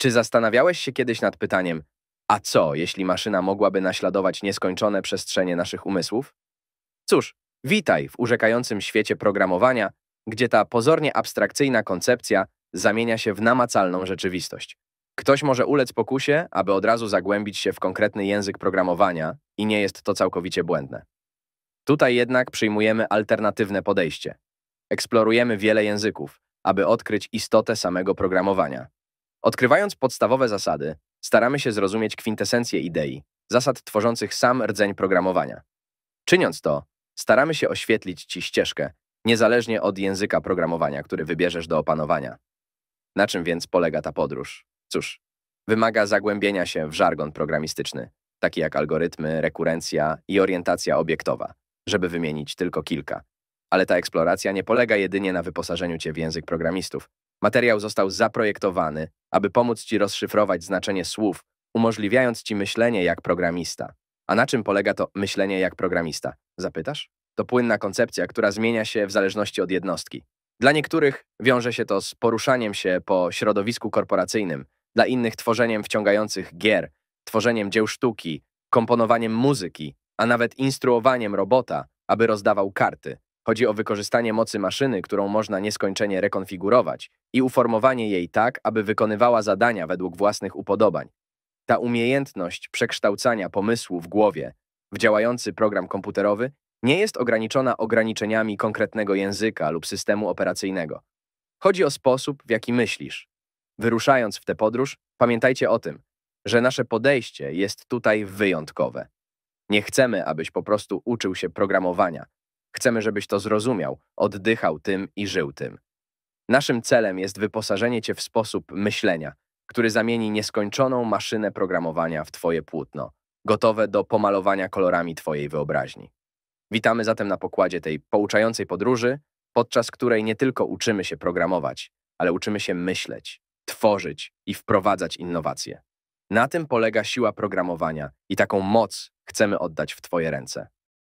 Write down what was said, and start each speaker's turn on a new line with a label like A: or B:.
A: Czy zastanawiałeś się kiedyś nad pytaniem, a co, jeśli maszyna mogłaby naśladować nieskończone przestrzenie naszych umysłów? Cóż, witaj w urzekającym świecie programowania, gdzie ta pozornie abstrakcyjna koncepcja zamienia się w namacalną rzeczywistość. Ktoś może ulec pokusie, aby od razu zagłębić się w konkretny język programowania i nie jest to całkowicie błędne. Tutaj jednak przyjmujemy alternatywne podejście. Eksplorujemy wiele języków, aby odkryć istotę samego programowania. Odkrywając podstawowe zasady, staramy się zrozumieć kwintesencję idei, zasad tworzących sam rdzeń programowania. Czyniąc to, staramy się oświetlić Ci ścieżkę, niezależnie od języka programowania, który wybierzesz do opanowania. Na czym więc polega ta podróż? Cóż, wymaga zagłębienia się w żargon programistyczny, taki jak algorytmy, rekurencja i orientacja obiektowa, żeby wymienić tylko kilka. Ale ta eksploracja nie polega jedynie na wyposażeniu Cię w język programistów, Materiał został zaprojektowany, aby pomóc Ci rozszyfrować znaczenie słów, umożliwiając Ci myślenie jak programista. A na czym polega to myślenie jak programista? Zapytasz? To płynna koncepcja, która zmienia się w zależności od jednostki. Dla niektórych wiąże się to z poruszaniem się po środowisku korporacyjnym, dla innych tworzeniem wciągających gier, tworzeniem dzieł sztuki, komponowaniem muzyki, a nawet instruowaniem robota, aby rozdawał karty. Chodzi o wykorzystanie mocy maszyny, którą można nieskończenie rekonfigurować i uformowanie jej tak, aby wykonywała zadania według własnych upodobań. Ta umiejętność przekształcania pomysłu w głowie w działający program komputerowy nie jest ograniczona ograniczeniami konkretnego języka lub systemu operacyjnego. Chodzi o sposób, w jaki myślisz. Wyruszając w tę podróż, pamiętajcie o tym, że nasze podejście jest tutaj wyjątkowe. Nie chcemy, abyś po prostu uczył się programowania. Chcemy, żebyś to zrozumiał, oddychał tym i żył tym. Naszym celem jest wyposażenie cię w sposób myślenia, który zamieni nieskończoną maszynę programowania w twoje płótno, gotowe do pomalowania kolorami twojej wyobraźni. Witamy zatem na pokładzie tej pouczającej podróży, podczas której nie tylko uczymy się programować, ale uczymy się myśleć, tworzyć i wprowadzać innowacje. Na tym polega siła programowania i taką moc chcemy oddać w Twoje ręce.